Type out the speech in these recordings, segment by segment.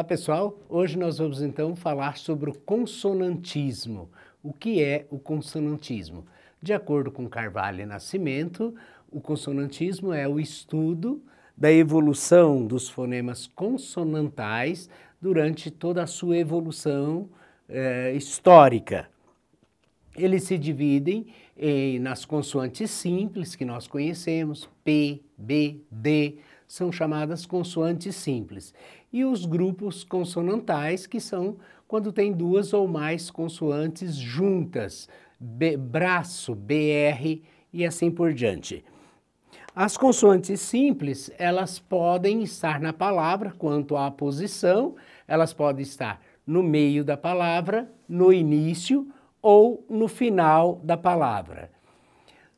Olá pessoal, hoje nós vamos então falar sobre o consonantismo. O que é o consonantismo? De acordo com Carvalho e Nascimento, o consonantismo é o estudo da evolução dos fonemas consonantais durante toda a sua evolução eh, histórica. Eles se dividem em, eh, nas consoantes simples que nós conhecemos, P, B, D, são chamadas consoantes simples. E os grupos consonantais, que são quando tem duas ou mais consoantes juntas, B, braço, BR e assim por diante. As consoantes simples, elas podem estar na palavra quanto à posição, elas podem estar no meio da palavra, no início ou no final da palavra.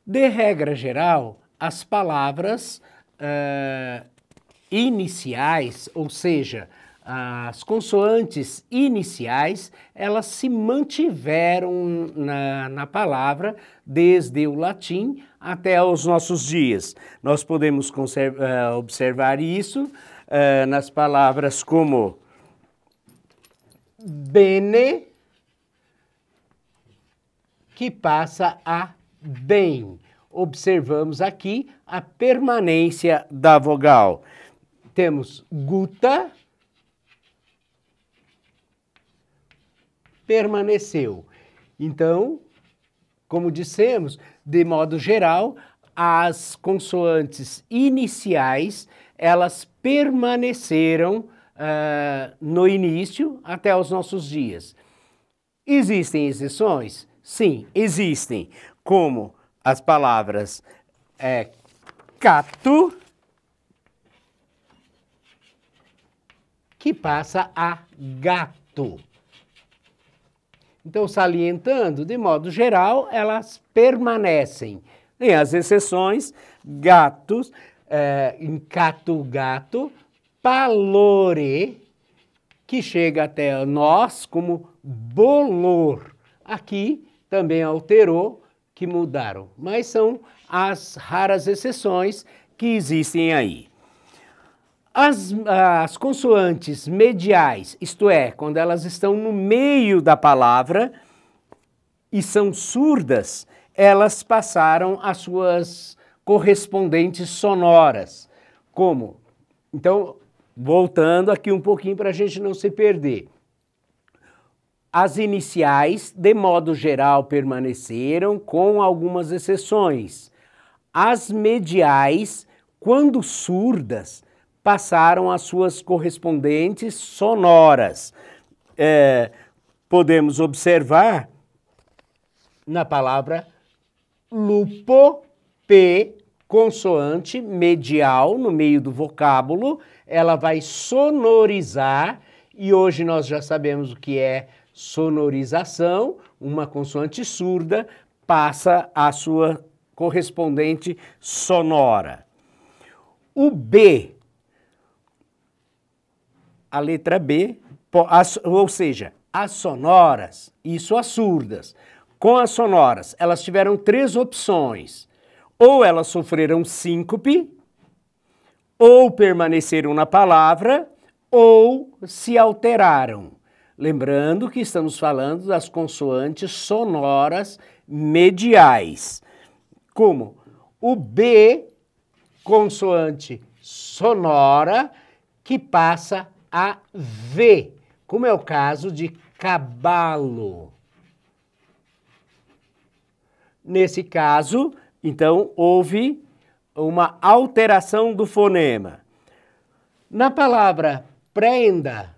De regra geral, as palavras uh, iniciais, ou seja, as consoantes iniciais, elas se mantiveram na, na palavra desde o latim até os nossos dias. Nós podemos eh, observar isso uh, nas palavras como bene, que passa a bem observamos aqui a permanência da vogal. Temos guta, permaneceu. Então, como dissemos, de modo geral, as consoantes iniciais elas permaneceram uh, no início até os nossos dias. Existem exceções? Sim, existem, como as palavras é, cato, que passa a gato. Então, salientando, de modo geral, elas permanecem. Tem as exceções, gatos, é, eh, cato gato, palore, que chega até nós como bolor. Aqui também alterou que mudaram, mas são as raras exceções que existem aí. As, as consoantes mediais, isto é, quando elas estão no meio da palavra e são surdas, elas passaram as suas correspondentes sonoras. Como? Então, voltando aqui um pouquinho para a gente não se perder. As iniciais, de modo geral, permaneceram, com algumas exceções. As mediais, quando surdas, passaram às suas correspondentes sonoras. É, podemos observar na palavra lupo, P, consoante medial, no meio do vocábulo, ela vai sonorizar, e hoje nós já sabemos o que é sonorização, uma consoante surda passa a sua correspondente sonora. O B, a letra B, ou seja, as sonoras, isso as surdas. Com as sonoras, elas tiveram três opções. Ou elas sofreram síncope, ou permaneceram na palavra, ou se alteraram. Lembrando que estamos falando das consoantes sonoras mediais, como o B, consoante sonora, que passa a V, como é o caso de cabalo. Nesse caso, então, houve uma alteração do fonema. Na palavra prenda,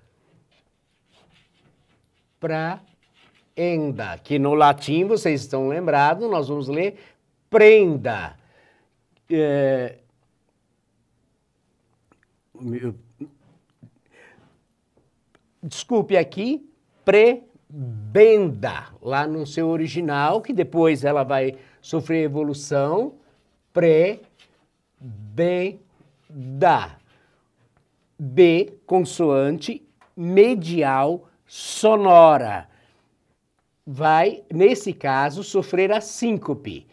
prenda, que no latim, vocês estão lembrados, nós vamos ler prenda. É... Desculpe aqui, prebenda, lá no seu original, que depois ela vai sofrer evolução, prebenda. B, consoante, medial, sonora. Vai, nesse caso, sofrer a síncope.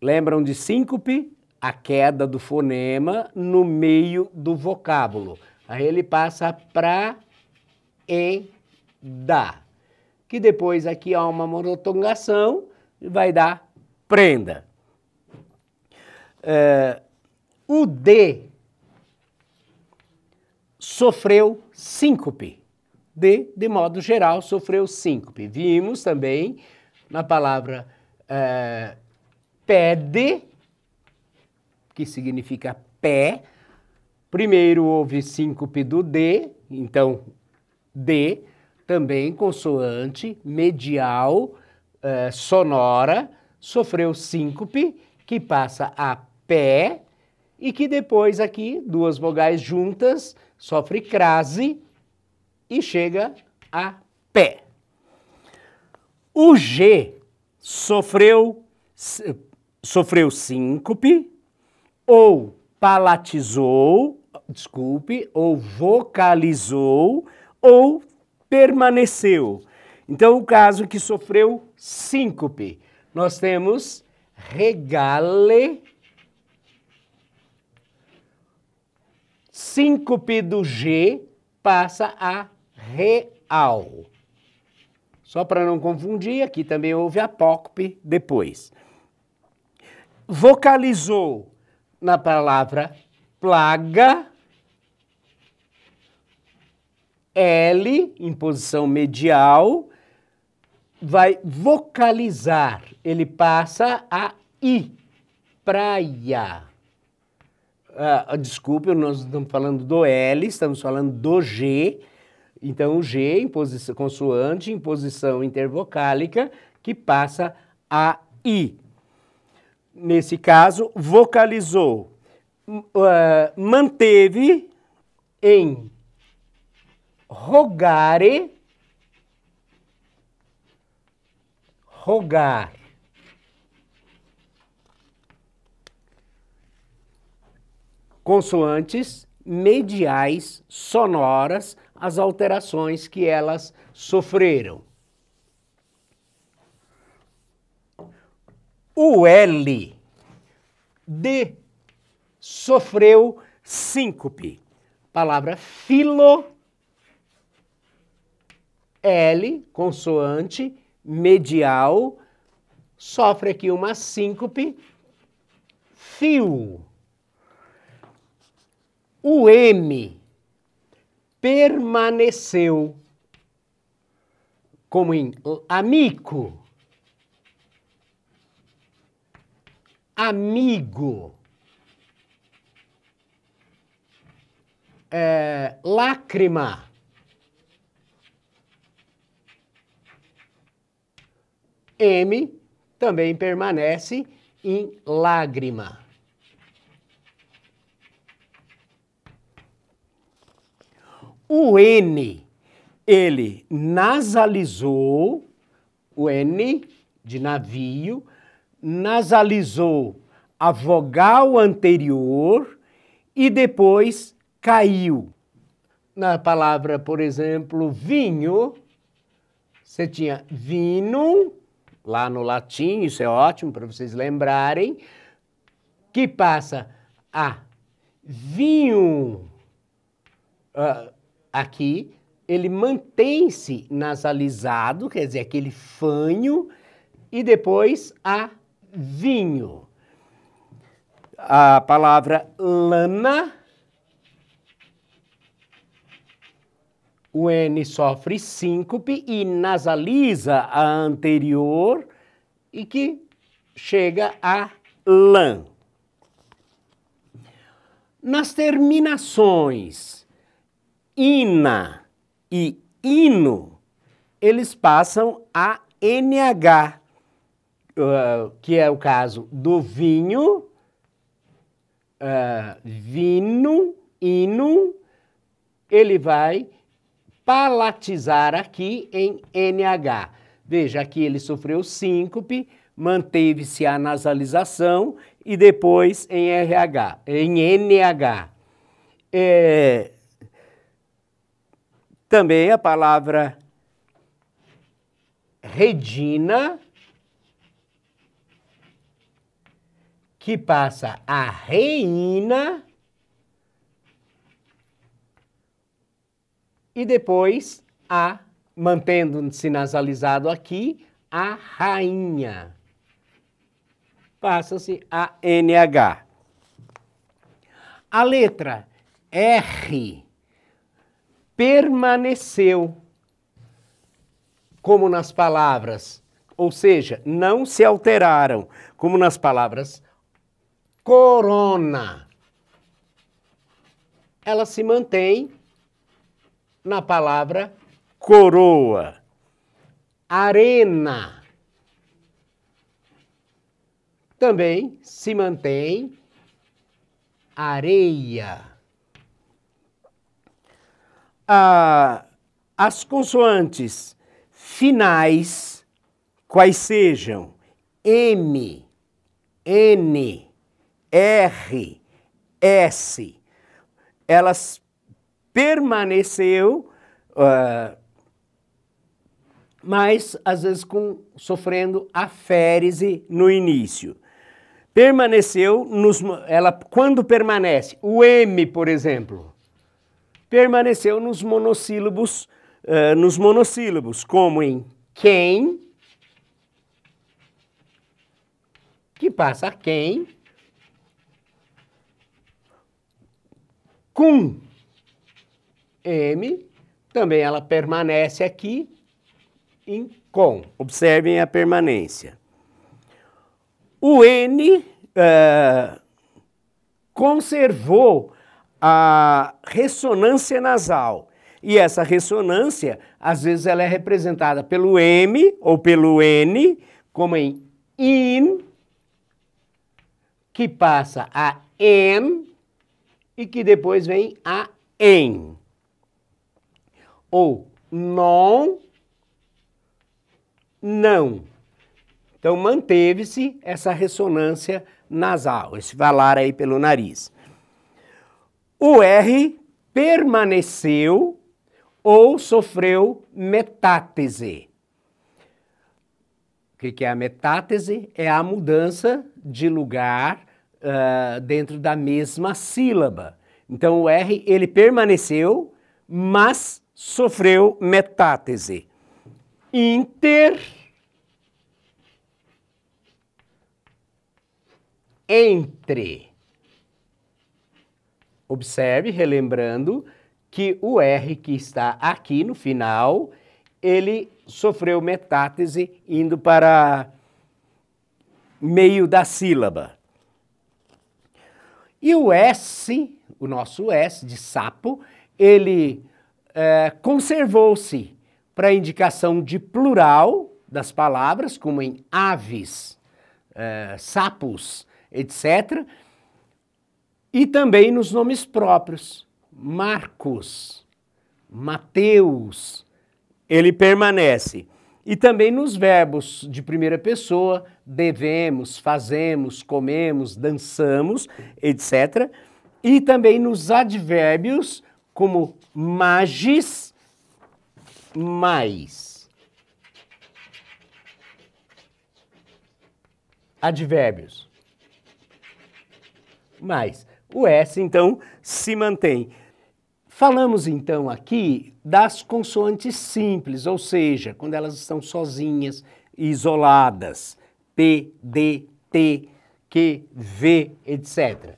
Lembram de síncope? A queda do fonema no meio do vocábulo. Aí ele passa pra e da. Que depois aqui há uma monotongação e vai dar prenda. Eh, o D sofreu síncope. D, de modo geral, sofreu síncope. Vimos também na palavra pé eh, pede, que significa pé. Primeiro houve síncope do D, então D, também consoante, medial, eh, sonora, sofreu síncope, que passa a pé, e que depois aqui, duas vogais juntas, sofre crase e chega a pé. O G sofreu sofreu síncope ou palatizou, desculpe, ou vocalizou ou permaneceu. Então, o caso que sofreu síncope, nós temos regale síncope do G passa a real. Só para não confundir, aqui também houve apócope depois. Vocalizou na palavra plaga, L, em posição medial, vai vocalizar, ele passa a I, praia. Ah, desculpe, nós estamos falando do L, estamos falando do G. Então, o G, em posição consoante, em posição intervocálica, que passa a I. Nesse caso, vocalizou, uh, manteve em rogare, rogar. consoantes mediais sonoras as alterações que elas sofreram. O L de sofreu síncope. Palavra filo L consoante medial sofre aqui uma síncope fio o M permaneceu, como em amigo, amigo, é, lágrima. M também permanece em lágrima. o N, ele nasalizou, o N de navio, nasalizou a vogal anterior e depois caiu. Na palavra, por exemplo, vinho, você tinha vinum, lá no latim, isso é ótimo para vocês lembrarem, que passa a vinho, uh, aqui, ele mantém-se nasalizado, quer dizer, aquele fanho, e depois a vinho. A palavra lana, o N sofre síncope e nasaliza a anterior e que chega a lã. Nas terminações ina e ino, eles passam a NH, uh, ah, que é o caso do vinho, uh, vino, ino, ele vai palatizar aqui em NH. Veja, aqui ele sofreu síncope, manteve-se a nasalização e depois em RH, em NH. É, também a palavra redina, que passa a reina e depois a, mantendo-se nasalizado aqui, a rainha. Passa-se a NH. A letra R permaneceu, como nas palavras, ou seja, não se alteraram, como nas palavras corona. Ela se mantém na palavra coroa, arena. Também se mantém areia ah, as consoantes finais, quais sejam M, N, R, S, elas permaneceu, ah, mas às vezes com, sofrendo aférese no início. Permaneceu, nos, ela quando permanece, o M, por exemplo, permaneceu nos monossílabos, uh, nos monossílabos, como em quem, que passa a quem, cum, M, também ela permanece aqui em com. Observem a permanência. O N uh, conservou a ressonância nasal. E essa ressonância, às vezes, ela é representada pelo M ou pelo N, como em in, que passa a n e que depois vem a EN. Ou non, não. Então manteve-se essa ressonância nasal, esse valar aí pelo nariz. O R permaneceu ou sofreu metátese. O que, é a metátese? É a mudança de lugar uh, dentro da mesma sílaba. Então o R ele permaneceu, mas sofreu metátese. Inter entre Observe, relembrando, que o R que está aqui no final, ele sofreu metátese indo para meio da sílaba. E o S, o nosso S de sapo, ele é, conservou-se para indicação de plural das palavras, como em aves, é, sapos, etc. E também nos nomes próprios. Marcos, Mateus, ele permanece. E também nos verbos de primeira pessoa, devemos, fazemos, comemos, dançamos, etc. E também nos advérbios, como magis, mais. Advérbios. Mais. O S, então, se mantém. Falamos então aqui das consoantes simples, ou seja, quando elas estão sozinhas, isoladas. P, D, T, Q, V, etc.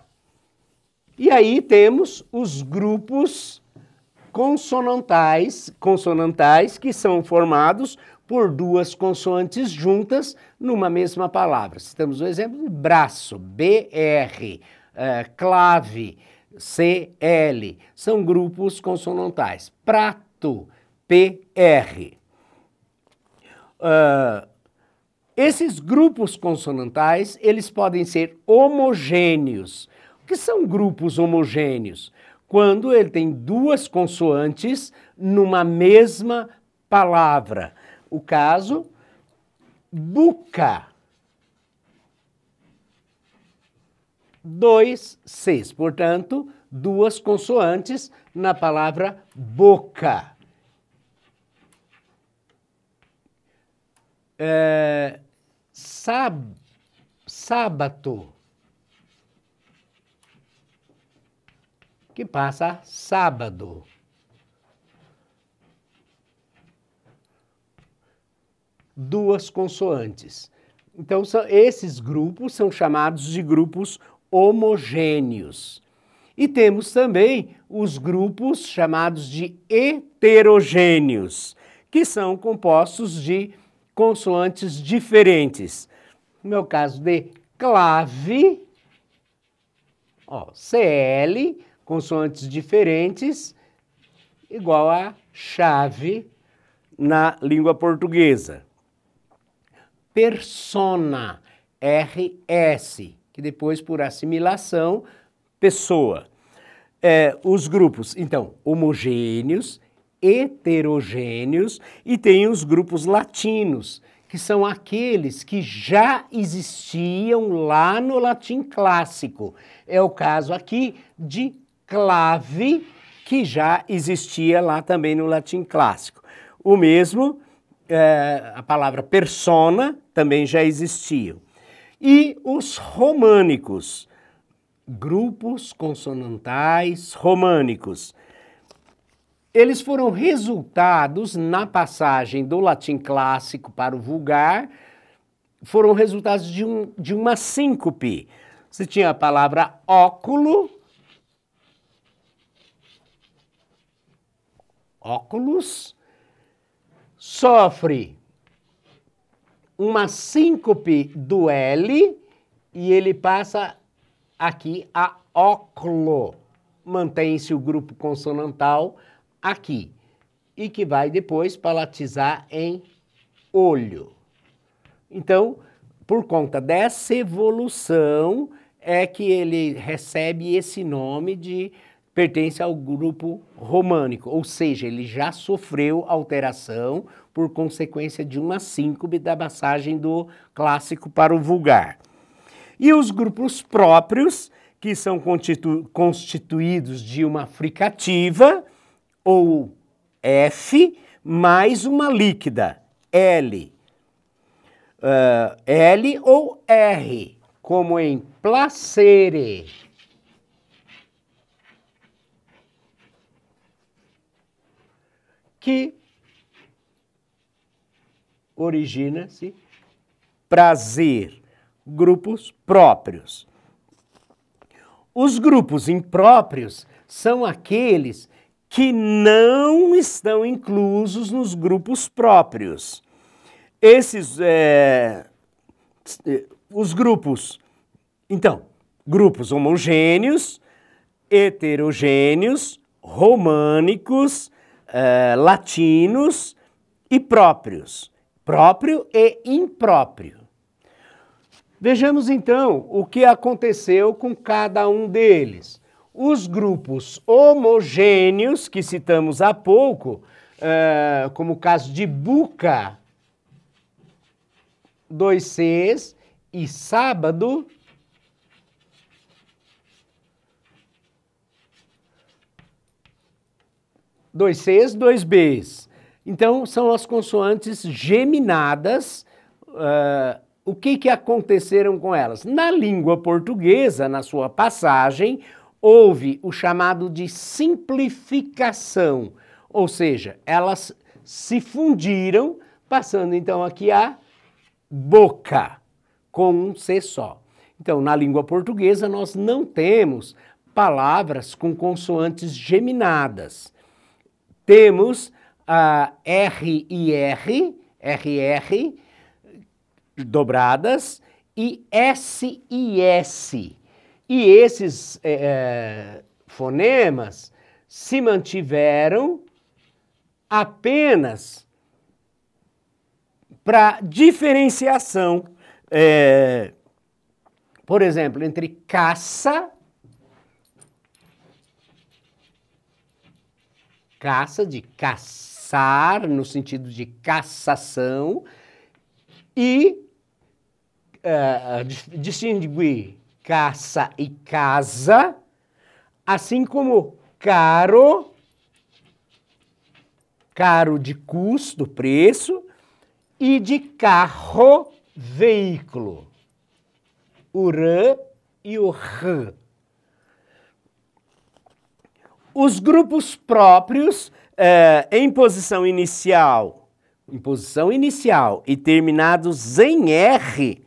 E aí temos os grupos consonantais, consonantais que são formados por duas consoantes juntas numa mesma palavra. Citamos o exemplo de braço, BR é, clave clave, CL, são grupos consonantais. Prato, PR. Uh, ah, esses grupos consonantais, eles podem ser homogêneos. O que são grupos homogêneos? Quando ele tem duas consoantes numa mesma palavra. O caso, buca. Dois, seis. Portanto, duas consoantes na palavra boca. É, sab, sábato. Que passa sábado. Duas consoantes. Então, são, esses grupos são chamados de grupos homogêneos. E temos também os grupos chamados de heterogêneos, que são compostos de consoantes diferentes. No meu caso de clave, ó, CL, consoantes diferentes, igual a chave na língua portuguesa. Persona, RS, que depois, por assimilação, pessoa. É, os grupos, então, homogêneos, heterogêneos e tem os grupos latinos, que são aqueles que já existiam lá no latim clássico. É o caso aqui de clave, que já existia lá também no latim clássico. O mesmo, é, a palavra persona também já existia e os românicos, grupos consonantais românicos. Eles foram resultados na passagem do latim clássico para o vulgar, foram resultados de, um, de uma síncope. Você tinha a palavra óculo, óculos, sofre uma síncope do L e ele passa aqui a óculo. Mantém-se o grupo consonantal aqui e que vai depois palatizar em olho. Então, por conta dessa evolução, é que ele recebe esse nome de pertence ao grupo românico, ou seja, ele já sofreu alteração por consequência de uma síncope da passagem do clássico para o vulgar. E os grupos próprios, que são constitu constituídos de uma fricativa, ou F, mais uma líquida, L. Uh, L ou R, como em placere. Que origina-se prazer, grupos próprios. Os grupos impróprios são aqueles que não estão inclusos nos grupos próprios. Esses é, os grupos, então, grupos homogêneos, heterogêneos, românicos, é, latinos e próprios próprio e impróprio. Vejamos então o que aconteceu com cada um deles. Os grupos homogêneos, que citamos há pouco, uh, como o caso de Buca, dois Cs, e sábado, dois Cs, dois Bs. Então, são as consoantes geminadas. Uh, o que, que aconteceram com elas? Na língua portuguesa, na sua passagem, houve o chamado de simplificação, ou seja, elas se fundiram, passando então aqui a boca, com um C só. Então, na língua portuguesa, nós não temos palavras com consoantes geminadas. Temos a R e R, RR, dobradas, e S e S. E esses é, fonemas se mantiveram apenas para diferenciação. É, por exemplo, entre caça, caça de caça caçar, no sentido de cassação, e uh, distinguir caça e casa, assim como caro, caro de custo, preço, e de carro, veículo. O r e o r. Os grupos próprios é, em posição inicial, em posição inicial e terminados em R,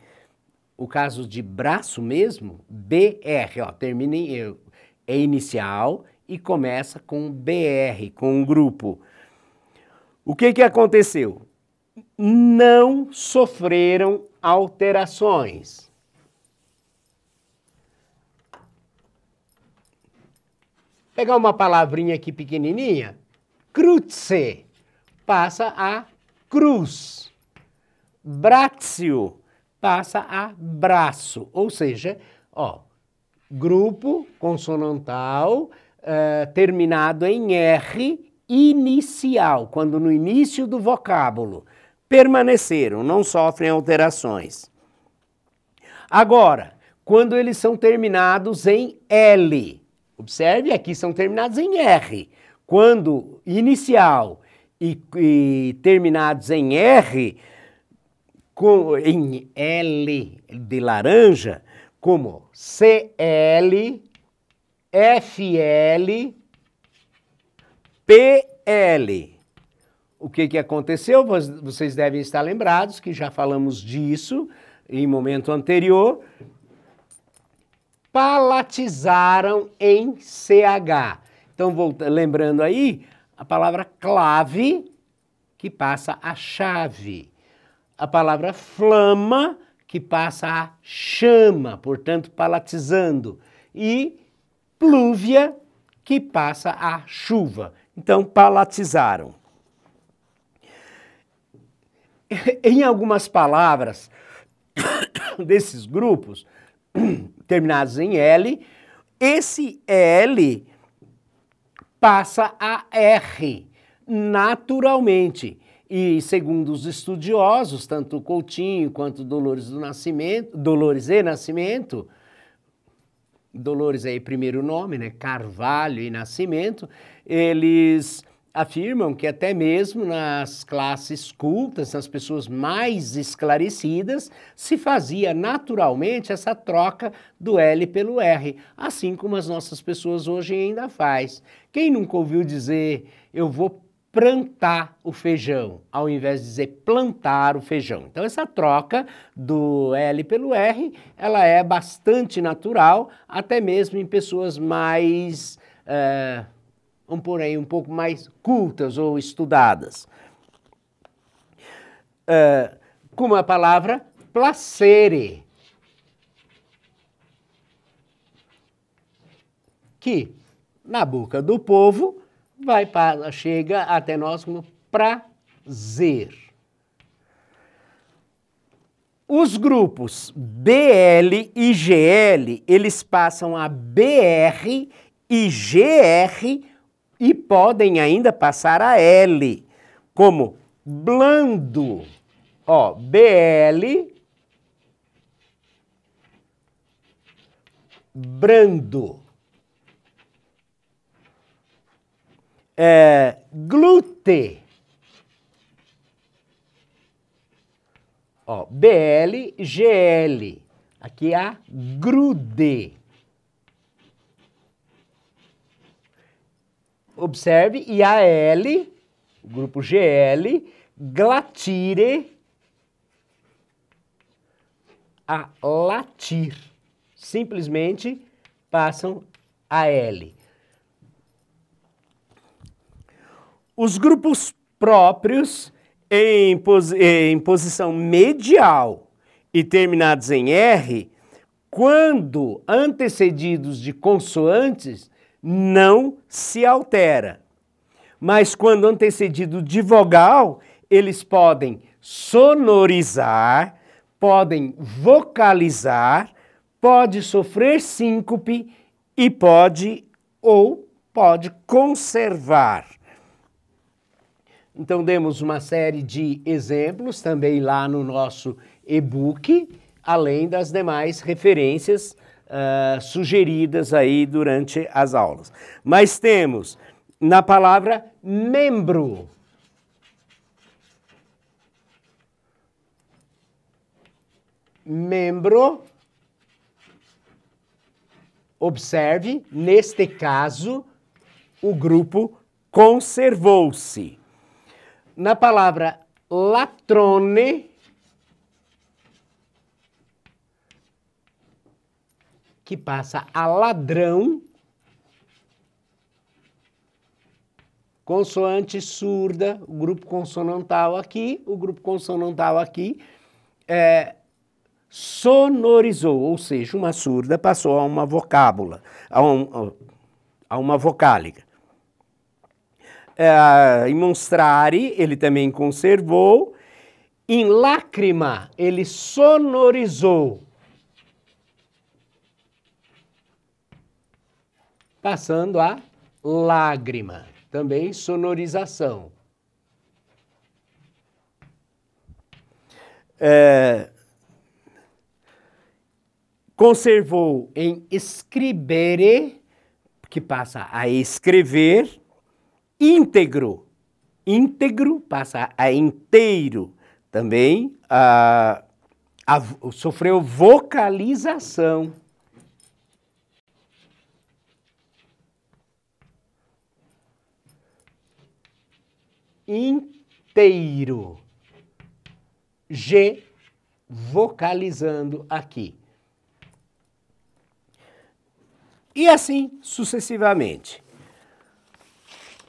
o caso de braço mesmo, BR, ó, termina em, é inicial e começa com BR, com um grupo. O que, que aconteceu? Não sofreram alterações. Pegar uma palavrinha aqui pequenininha, cruce, passa a cruz. braço passa a braço, ou seja, ó, grupo consonantal uh, terminado em R inicial, quando no início do vocábulo. Permaneceram, não sofrem alterações. Agora, quando eles são terminados em L, observe aqui são terminados em R quando inicial e, e terminados em R, com, em L de laranja, como CL, FL, PL. O que, que aconteceu? Vocês devem estar lembrados que já falamos disso em momento anterior. Palatizaram em CH. Então, volta, lembrando aí, a palavra clave, que passa a chave. A palavra flama, que passa a chama, portanto, palatizando. E plúvia, que passa a chuva. Então, palatizaram. em algumas palavras desses grupos, terminados em L, esse L passa a R, naturalmente. E segundo os estudiosos, tanto Coutinho quanto Dolores do Nascimento, Dolores e Nascimento, Dolores aí é primeiro nome, né? Carvalho e Nascimento, eles afirmam que até mesmo nas classes cultas, nas pessoas mais esclarecidas, se fazia naturalmente essa troca do L pelo R, assim como as nossas pessoas hoje ainda faz. Quem nunca ouviu dizer eu vou plantar o feijão, ao invés de dizer plantar o feijão. Então essa troca do L pelo R, ela é bastante natural, até mesmo em pessoas mais uh, um, aí um pouco mais cultas ou estudadas. Uh, com a palavra placere, que na boca do povo vai para, chega até nós como prazer. Os grupos BL e GL, eles passam a BR e GR e podem ainda passar a L, como blando. Ó, BL, brando. É, glute. Ó, BL, GL. Aqui há é grude. observe, e a L, o grupo GL, glatire a latir. Simplesmente passam a L. Os grupos próprios em, em posição medial e terminados em R, quando antecedidos de consoantes, não se altera. Mas quando antecedido de vogal, eles podem sonorizar, podem vocalizar, pode sofrer síncope e pode ou pode conservar. Então demos uma série de exemplos também lá no nosso e-book, além das demais referências uh, sugeridas aí durante as aulas. Mas temos na palavra membro. Membro, observe, neste caso, o grupo conservou-se. Na palavra latrone, que passa a ladrão, consoante surda, o grupo consonantal aqui, o grupo consonantal aqui, é, sonorizou, ou seja, uma surda passou a uma vocábula, a, um, a uma vocálica. É, em monstrare, ele também conservou. Em lágrima, ele sonorizou passando a lágrima. Também sonorização. É... Conservou em escribere, que passa a escrever, íntegro. Íntegro passa a inteiro. Também a, a, sofreu vocalização. inteiro. G vocalizando aqui. E assim sucessivamente.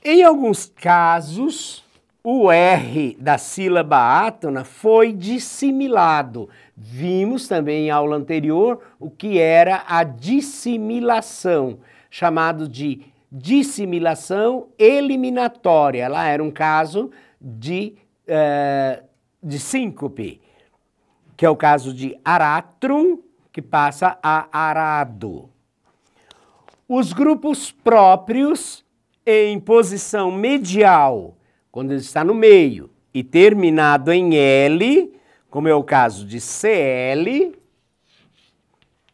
Em alguns casos, o R da sílaba átona foi dissimilado. Vimos também em aula anterior o que era a dissimilação, chamado de dissimilação eliminatória. Lá era um caso de, uh, de síncope, que é o caso de aratrum, que passa a arado. Os grupos próprios em posição medial, quando ele está no meio, e terminado em L, como é o caso de CL,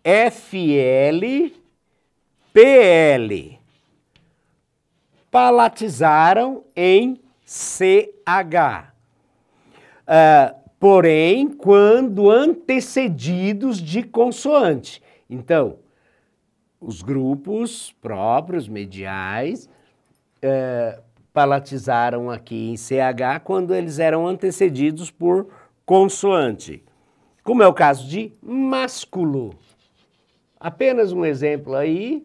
FL, PL palatizaram em CH. Uh, ah, porém, quando antecedidos de consoante. Então, os grupos próprios, mediais, uh, palatizaram aqui em CH quando eles eram antecedidos por consoante. Como é o caso de másculo. Apenas um exemplo aí,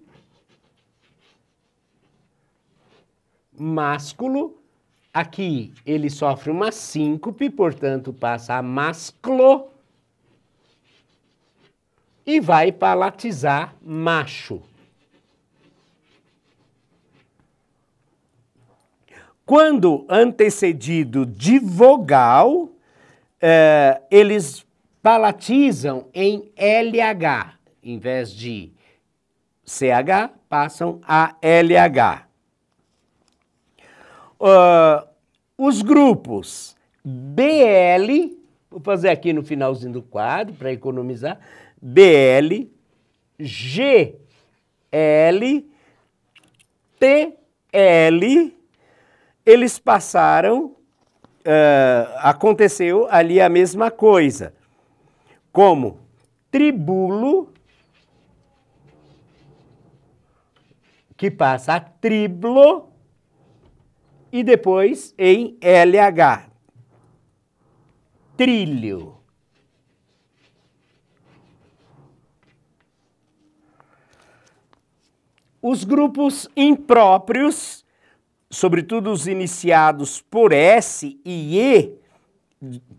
másculo. Aqui ele sofre uma síncope, portanto passa a masclo e vai palatizar macho. Quando antecedido de vogal, eh, eles palatizam em LH. Em vez de CH, passam a LH. Uh, os grupos BL, vou fazer aqui no finalzinho do quadro para economizar, BL, GL, TL, eles passaram, uh, aconteceu ali a mesma coisa, como tribulo, que passa a triblo, e depois em LH. Trilho. Os grupos impróprios, sobretudo os iniciados por S e E,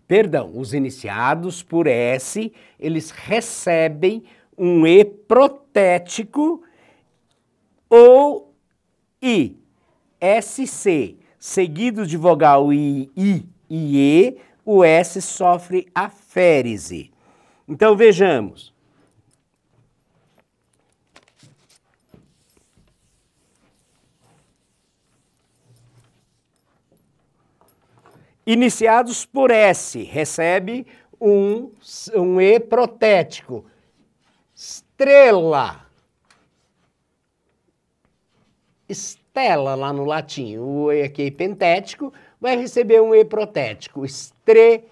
perdão, os iniciados por S, eles recebem um E protético ou I, SC, seguidos de vogal I, I e E, o S sofre férise. Então vejamos. Iniciados por S, recebe um, um E protético. Estrela. Estrela tela lá no latim. O E aqui é pentético, vai receber um E protético, estrela.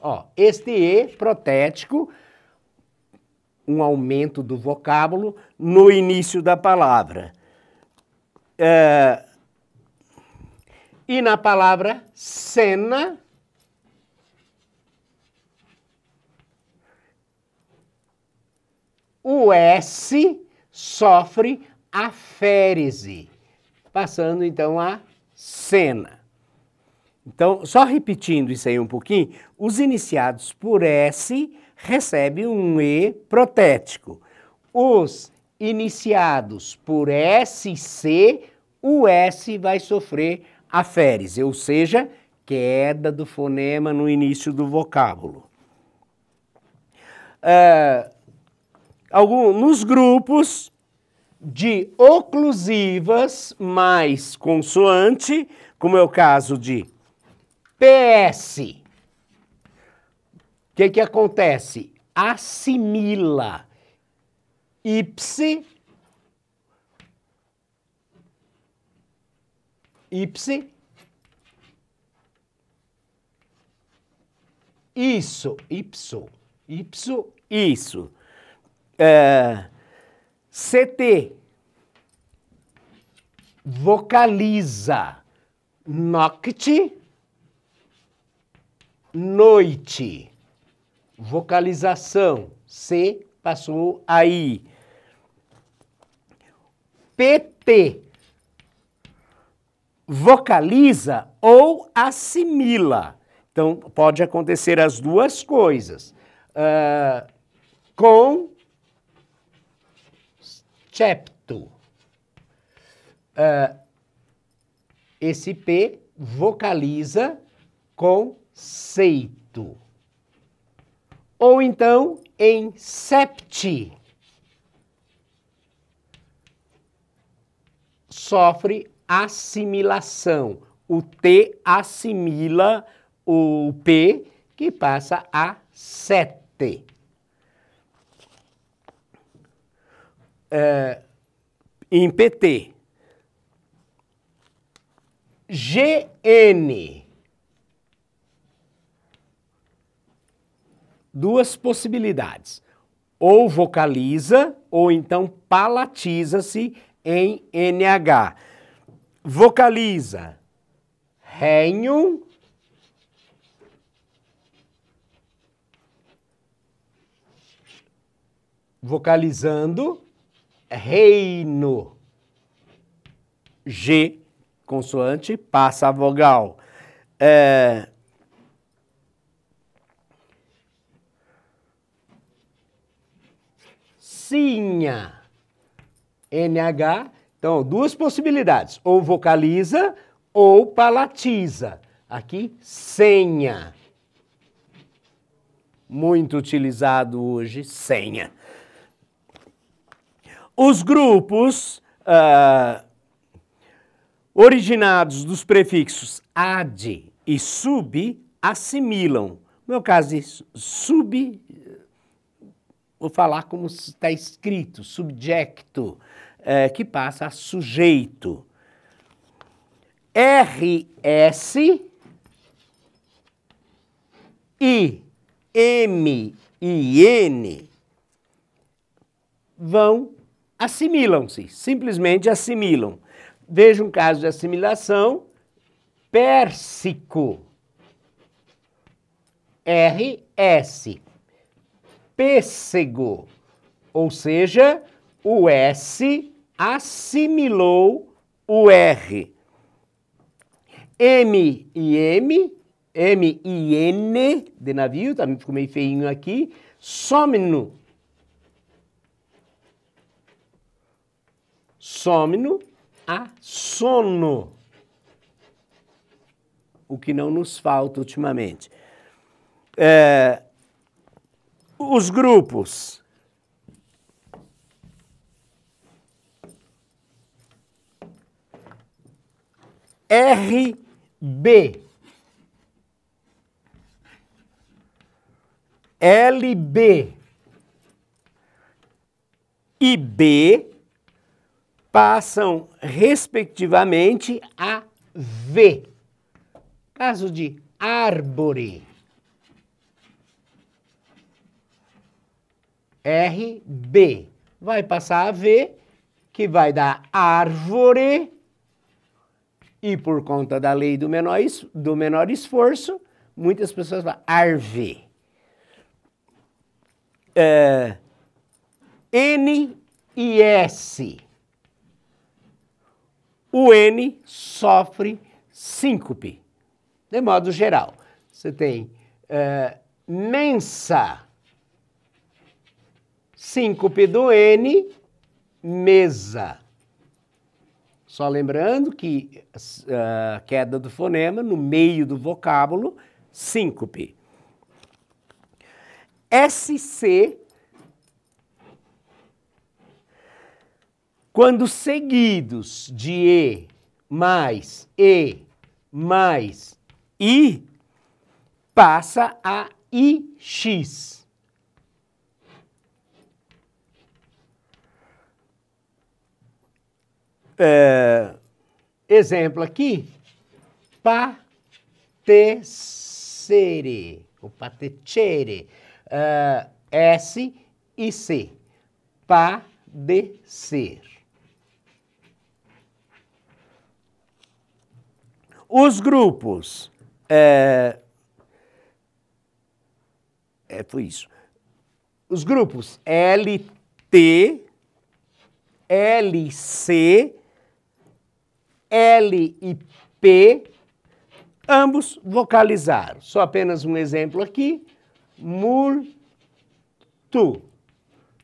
Ó, este E protético, um aumento do vocábulo no início da palavra. É... E na palavra cena, o S sofre aférese, passando então a cena. Então, só repetindo isso aí um pouquinho, os iniciados por S recebem um E protético. Os iniciados por SC, o S vai sofrer aférese, ou seja, queda do fonema no início do vocábulo. Uh, algum, nos grupos, de oclusivas mais consoante, como é o caso de PS. O que, que acontece? Assimila ipsi, ipsi, isso, ipso, ipso, isso. É CT. Vocaliza. Nocte. Noite. Vocalização. C passou aí. PT. Vocaliza ou assimila. Então, pode acontecer as duas coisas. Uh, com septo. Uh, ah, esse P vocaliza com seito. Ou então em sept Sofre assimilação. O T assimila o P, que passa a sete. é, em PT. GN. Duas possibilidades. Ou vocaliza, ou então palatiza-se em NH. Vocaliza. Renho. Vocalizando reino. G, consoante, passa a vogal. É... Sinha, NH. Então, duas possibilidades, ou vocaliza ou palatiza. Aqui, senha. Muito utilizado hoje, senha. Os grupos uh, originados dos prefixos ad e sub assimilam. No meu caso, sub, vou falar como está escrito, subjecto, uh, que passa a sujeito. RS e M e N vão assimilam-se, simplesmente assimilam. Veja um caso de assimilação pérsico. RS. Pêssego. Ou seja, o S assimilou o R. M e M, M e N de navio, também tá, ficou meio feinho aqui, somno somno a ah. sono. O que não nos falta ultimamente. É, os grupos. RB. LB. IB passam, respectivamente, a V. Caso de árvore. RB. Vai passar a V, que vai dar árvore, e por conta da lei do menor, do menor esforço, muitas pessoas falam arve. É, N e S o N sofre síncope. De modo geral, você tem uh, mensa, síncope do N, mesa. Só lembrando que uh, queda do fonema no meio do vocábulo, síncope. SC Quando seguidos de E, mais, E, mais, I, passa a IX. É, exemplo aqui, patecere, ou patecere, uh, S e C, padecer. Os grupos. É, é, foi isso. Os grupos LT, LC, L e P, ambos vocalizaram. Só apenas um exemplo aqui. Muito.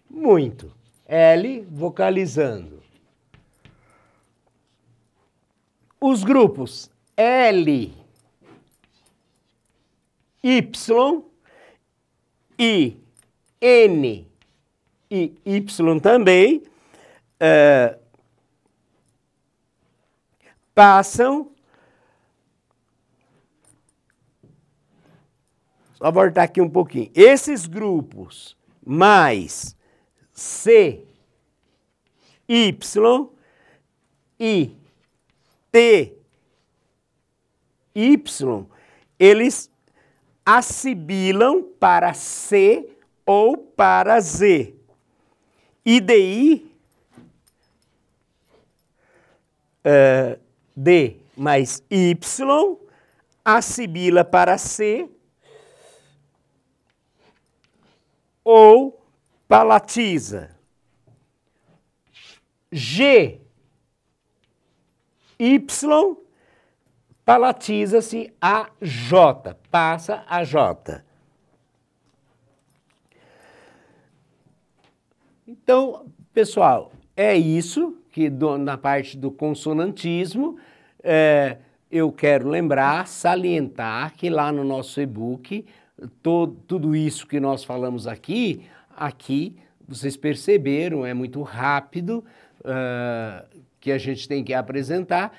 Muito. L vocalizando. Os grupos L, Y, e N e Y também uh, passam. Só voltar aqui um pouquinho. Esses grupos mais C, Y, e T, Y, eles assibilam para C ou para Z. IDI, uh, eh, D mais Y, assibila para C ou palatiza. G, Y, palatiza-se a J, passa a J. Então, pessoal, é isso que do, na parte do consonantismo é, eu quero lembrar, salientar que lá no nosso e-book, tudo isso que nós falamos aqui, aqui vocês perceberam, é muito rápido uh, que a gente tem que apresentar,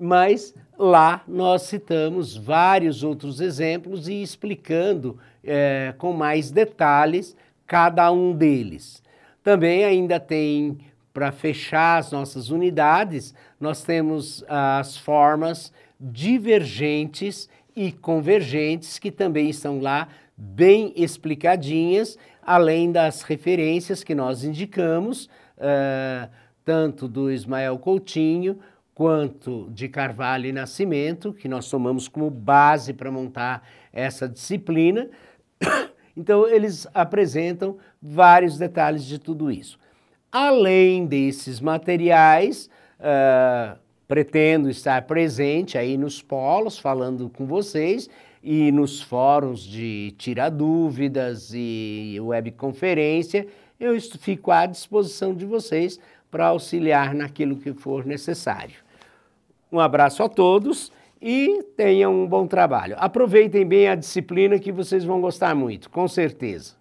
mas lá nós citamos vários outros exemplos e explicando é, com mais detalhes cada um deles. Também ainda tem, para fechar as nossas unidades, nós temos as formas divergentes e convergentes, que também estão lá bem explicadinhas, além das referências que nós indicamos, uh, tanto do Ismael Coutinho quanto de Carvalho e Nascimento, que nós tomamos como base para montar essa disciplina. Então, eles apresentam vários detalhes de tudo isso. Além desses materiais, uh, pretendo estar presente aí nos polos, falando com vocês e nos fóruns de tirar dúvidas e webconferência. Eu fico à disposição de vocês para auxiliar naquilo que for necessário. Um abraço a todos e tenham um bom trabalho. Aproveitem bem a disciplina que vocês vão gostar muito, com certeza.